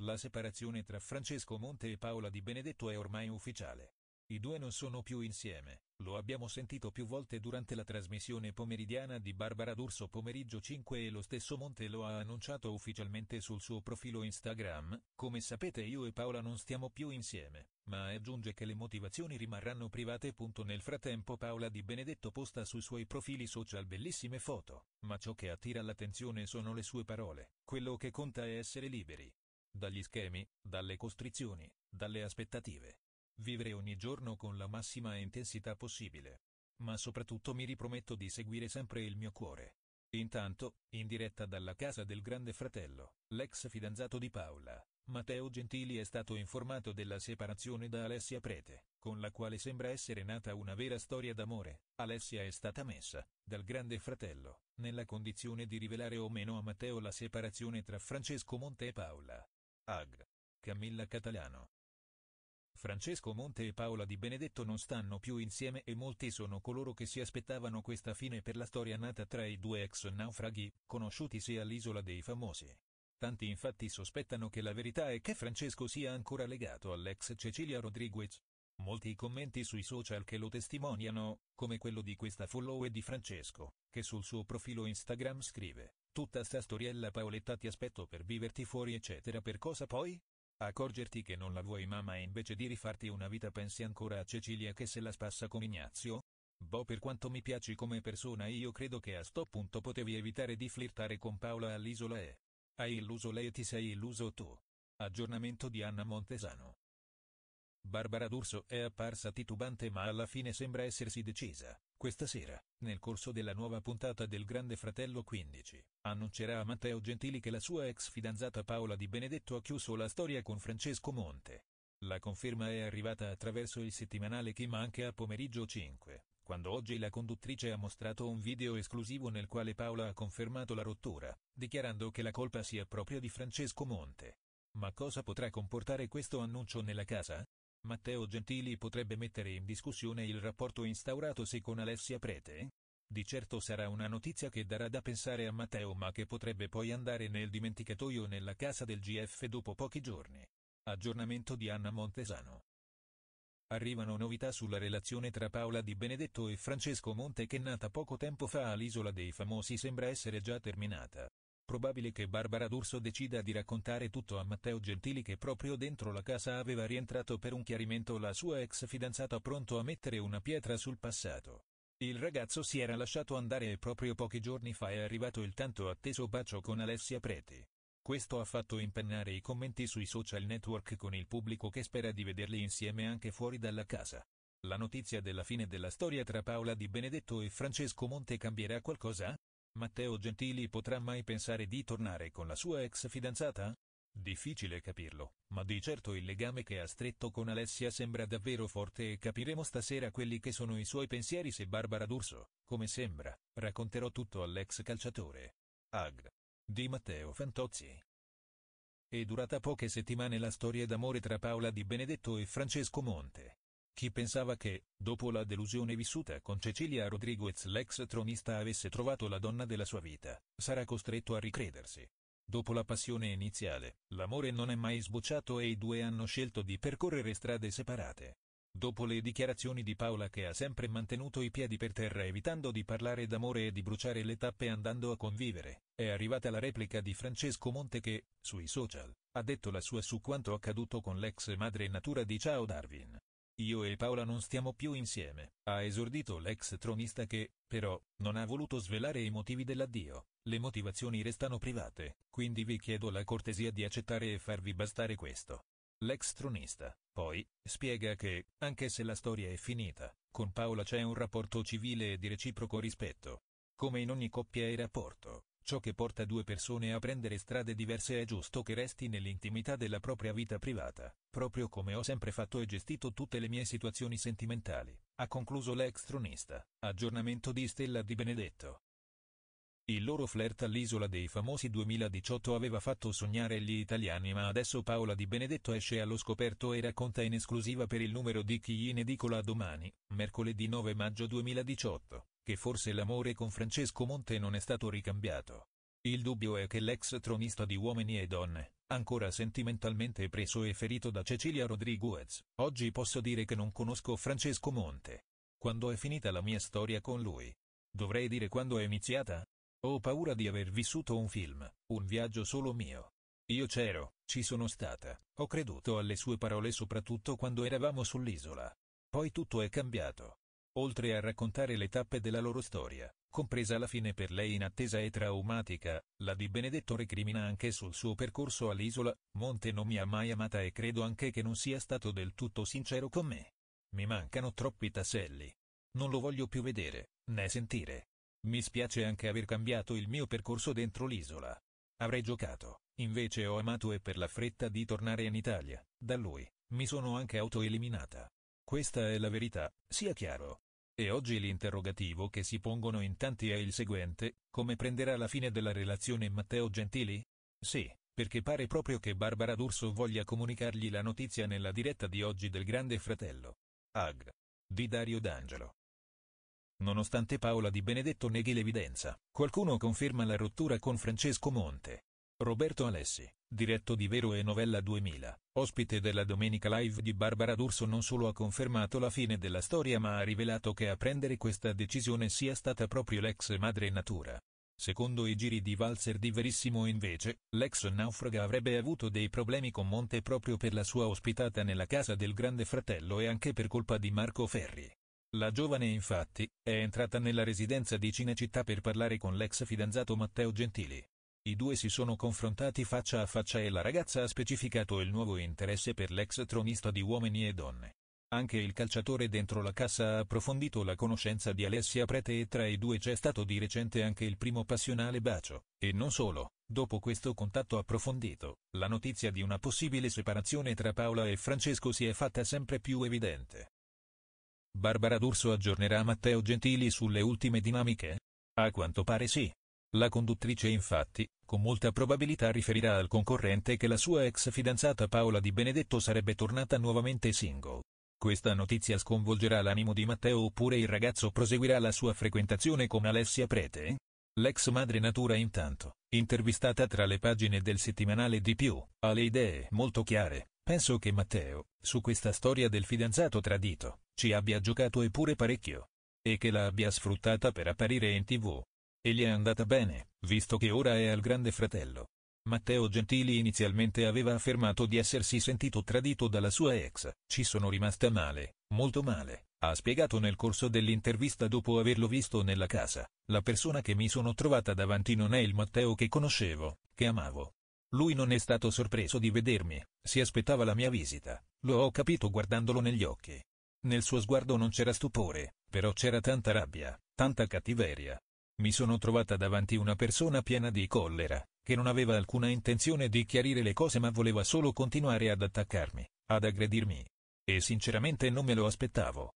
La separazione tra Francesco Monte e Paola Di Benedetto è ormai ufficiale. I due non sono più insieme, lo abbiamo sentito più volte durante la trasmissione pomeridiana di Barbara D'Urso pomeriggio 5 e lo stesso Monte lo ha annunciato ufficialmente sul suo profilo Instagram, come sapete io e Paola non stiamo più insieme, ma aggiunge che le motivazioni rimarranno private. Nel frattempo Paola Di Benedetto posta sui suoi profili social bellissime foto, ma ciò che attira l'attenzione sono le sue parole, quello che conta è essere liberi dagli schemi, dalle costrizioni, dalle aspettative. Vivere ogni giorno con la massima intensità possibile. Ma soprattutto mi riprometto di seguire sempre il mio cuore. Intanto, in diretta dalla casa del grande fratello, l'ex fidanzato di Paola, Matteo Gentili è stato informato della separazione da Alessia Prete, con la quale sembra essere nata una vera storia d'amore. Alessia è stata messa, dal grande fratello, nella condizione di rivelare o meno a Matteo la separazione tra Francesco Monte e Paola, Ag. Camilla Catalano. Francesco Monte e Paola Di Benedetto non stanno più insieme e molti sono coloro che si aspettavano questa fine per la storia nata tra i due ex naufraghi, conosciutisi all'Isola dei Famosi. Tanti infatti sospettano che la verità è che Francesco sia ancora legato all'ex Cecilia Rodriguez. Molti commenti sui social che lo testimoniano, come quello di questa follower di Francesco, che sul suo profilo Instagram scrive Tutta sta storiella Paoletta ti aspetto per viverti fuori eccetera per cosa poi? Accorgerti che non la vuoi mamma e invece di rifarti una vita pensi ancora a Cecilia che se la spassa con Ignazio? Boh per quanto mi piaci come persona io credo che a sto punto potevi evitare di flirtare con Paola all'isola e... Hai illuso lei e ti sei illuso tu. Aggiornamento di Anna Montesano Barbara D'Urso è apparsa titubante ma alla fine sembra essersi decisa. Questa sera, nel corso della nuova puntata del Grande Fratello 15, annuncerà a Matteo Gentili che la sua ex fidanzata Paola Di Benedetto ha chiuso la storia con Francesco Monte. La conferma è arrivata attraverso il settimanale che manca a pomeriggio 5, quando oggi la conduttrice ha mostrato un video esclusivo nel quale Paola ha confermato la rottura, dichiarando che la colpa sia proprio di Francesco Monte. Ma cosa potrà comportare questo annuncio nella casa? Matteo Gentili potrebbe mettere in discussione il rapporto instauratosi con Alessia Prete? Di certo sarà una notizia che darà da pensare a Matteo ma che potrebbe poi andare nel dimenticatoio nella casa del GF dopo pochi giorni. Aggiornamento di Anna Montesano. Arrivano novità sulla relazione tra Paola Di Benedetto e Francesco Monte che nata poco tempo fa all'Isola dei Famosi sembra essere già terminata probabile che Barbara D'Urso decida di raccontare tutto a Matteo Gentili che proprio dentro la casa aveva rientrato per un chiarimento la sua ex fidanzata pronto a mettere una pietra sul passato. Il ragazzo si era lasciato andare e proprio pochi giorni fa è arrivato il tanto atteso bacio con Alessia Preti. Questo ha fatto impennare i commenti sui social network con il pubblico che spera di vederli insieme anche fuori dalla casa. La notizia della fine della storia tra Paola Di Benedetto e Francesco Monte cambierà qualcosa? Matteo Gentili potrà mai pensare di tornare con la sua ex fidanzata? Difficile capirlo, ma di certo il legame che ha stretto con Alessia sembra davvero forte e capiremo stasera quelli che sono i suoi pensieri se Barbara D'Urso, come sembra, racconterò tutto all'ex calciatore. Ag. Di Matteo Fantozzi. È durata poche settimane la storia d'amore tra Paola Di Benedetto e Francesco Monte. Chi pensava che, dopo la delusione vissuta con Cecilia Rodriguez l'ex tronista avesse trovato la donna della sua vita, sarà costretto a ricredersi. Dopo la passione iniziale, l'amore non è mai sbocciato e i due hanno scelto di percorrere strade separate. Dopo le dichiarazioni di Paola che ha sempre mantenuto i piedi per terra evitando di parlare d'amore e di bruciare le tappe andando a convivere, è arrivata la replica di Francesco Monte che, sui social, ha detto la sua su quanto accaduto con l'ex madre natura di Ciao Darwin. Io e Paola non stiamo più insieme, ha esordito l'ex tronista che, però, non ha voluto svelare i motivi dell'addio. Le motivazioni restano private, quindi vi chiedo la cortesia di accettare e farvi bastare questo. L'ex tronista, poi, spiega che, anche se la storia è finita, con Paola c'è un rapporto civile e di reciproco rispetto. Come in ogni coppia e rapporto, Ciò che porta due persone a prendere strade diverse è giusto che resti nell'intimità della propria vita privata, proprio come ho sempre fatto e gestito tutte le mie situazioni sentimentali, ha concluso l'ex tronista. Aggiornamento di Stella Di Benedetto. Il loro flirt all'isola dei famosi 2018 aveva fatto sognare gli italiani ma adesso Paola Di Benedetto esce allo scoperto e racconta in esclusiva per il numero di chi in edicola domani, mercoledì 9 maggio 2018 che forse l'amore con Francesco Monte non è stato ricambiato. Il dubbio è che l'ex tronista di Uomini e Donne, ancora sentimentalmente preso e ferito da Cecilia Rodriguez, oggi posso dire che non conosco Francesco Monte. Quando è finita la mia storia con lui? Dovrei dire quando è iniziata? Ho paura di aver vissuto un film, un viaggio solo mio. Io c'ero, ci sono stata, ho creduto alle sue parole soprattutto quando eravamo sull'isola. Poi tutto è cambiato oltre a raccontare le tappe della loro storia, compresa la fine per lei inattesa e traumatica, la di Benedetto recrimina anche sul suo percorso all'isola, Monte non mi ha mai amata e credo anche che non sia stato del tutto sincero con me. Mi mancano troppi tasselli. Non lo voglio più vedere, né sentire. Mi spiace anche aver cambiato il mio percorso dentro l'isola. Avrei giocato, invece ho amato e per la fretta di tornare in Italia, da lui, mi sono anche autoeliminata. Questa è la verità, sia chiaro. E oggi l'interrogativo che si pongono in tanti è il seguente, come prenderà la fine della relazione Matteo Gentili? Sì, perché pare proprio che Barbara D'Urso voglia comunicargli la notizia nella diretta di oggi del Grande Fratello. Ag. Di Dario D'Angelo. Nonostante Paola Di Benedetto neghi l'evidenza, qualcuno conferma la rottura con Francesco Monte. Roberto Alessi, diretto di Vero e Novella 2000, ospite della Domenica Live di Barbara D'Urso non solo ha confermato la fine della storia ma ha rivelato che a prendere questa decisione sia stata proprio l'ex madre natura. Secondo i giri di valzer di Verissimo invece, l'ex naufraga avrebbe avuto dei problemi con Monte proprio per la sua ospitata nella casa del grande fratello e anche per colpa di Marco Ferri. La giovane infatti, è entrata nella residenza di Cinecittà per parlare con l'ex fidanzato Matteo Gentili i due si sono confrontati faccia a faccia e la ragazza ha specificato il nuovo interesse per l'ex tronista di Uomini e Donne. Anche il calciatore dentro la cassa ha approfondito la conoscenza di Alessia Prete e tra i due c'è stato di recente anche il primo passionale bacio, e non solo, dopo questo contatto approfondito, la notizia di una possibile separazione tra Paola e Francesco si è fatta sempre più evidente. Barbara D'Urso aggiornerà Matteo Gentili sulle ultime dinamiche? A quanto pare sì. La conduttrice infatti, con molta probabilità riferirà al concorrente che la sua ex fidanzata Paola Di Benedetto sarebbe tornata nuovamente single. Questa notizia sconvolgerà l'animo di Matteo oppure il ragazzo proseguirà la sua frequentazione con Alessia Prete? L'ex madre natura intanto, intervistata tra le pagine del settimanale di più, ha le idee molto chiare. Penso che Matteo, su questa storia del fidanzato tradito, ci abbia giocato eppure parecchio. E che l'abbia sfruttata per apparire in tv, e gli è andata bene, visto che ora è al grande fratello. Matteo Gentili inizialmente aveva affermato di essersi sentito tradito dalla sua ex, ci sono rimasta male, molto male, ha spiegato nel corso dell'intervista dopo averlo visto nella casa, la persona che mi sono trovata davanti non è il Matteo che conoscevo, che amavo. Lui non è stato sorpreso di vedermi, si aspettava la mia visita, lo ho capito guardandolo negli occhi. Nel suo sguardo non c'era stupore, però c'era tanta rabbia, tanta cattiveria, mi sono trovata davanti una persona piena di collera, che non aveva alcuna intenzione di chiarire le cose ma voleva solo continuare ad attaccarmi, ad aggredirmi. E sinceramente non me lo aspettavo.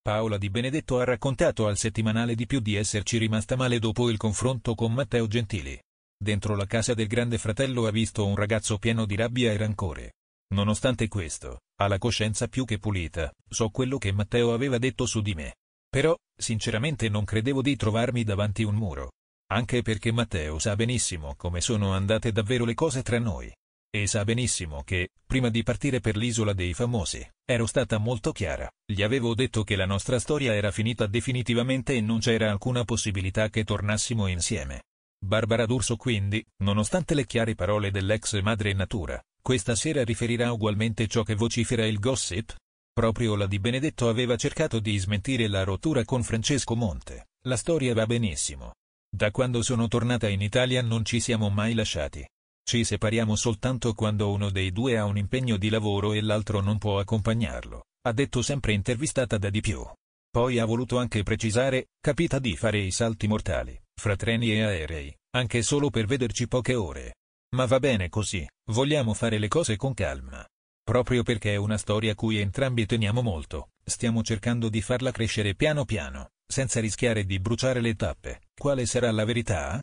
Paola Di Benedetto ha raccontato al settimanale di più di esserci rimasta male dopo il confronto con Matteo Gentili. Dentro la casa del grande fratello ha visto un ragazzo pieno di rabbia e rancore. Nonostante questo, ha la coscienza più che pulita, so quello che Matteo aveva detto su di me, però, sinceramente non credevo di trovarmi davanti un muro. Anche perché Matteo sa benissimo come sono andate davvero le cose tra noi. E sa benissimo che, prima di partire per l'isola dei famosi, ero stata molto chiara. Gli avevo detto che la nostra storia era finita definitivamente e non c'era alcuna possibilità che tornassimo insieme. Barbara D'Urso quindi, nonostante le chiare parole dell'ex madre natura, questa sera riferirà ugualmente ciò che vocifera il gossip, Proprio la Di Benedetto aveva cercato di smentire la rottura con Francesco Monte, la storia va benissimo. Da quando sono tornata in Italia non ci siamo mai lasciati. Ci separiamo soltanto quando uno dei due ha un impegno di lavoro e l'altro non può accompagnarlo, ha detto sempre intervistata da Di Più. Poi ha voluto anche precisare, capita di fare i salti mortali, fra treni e aerei, anche solo per vederci poche ore. Ma va bene così, vogliamo fare le cose con calma. Proprio perché è una storia a cui entrambi teniamo molto, stiamo cercando di farla crescere piano piano, senza rischiare di bruciare le tappe. Quale sarà la verità?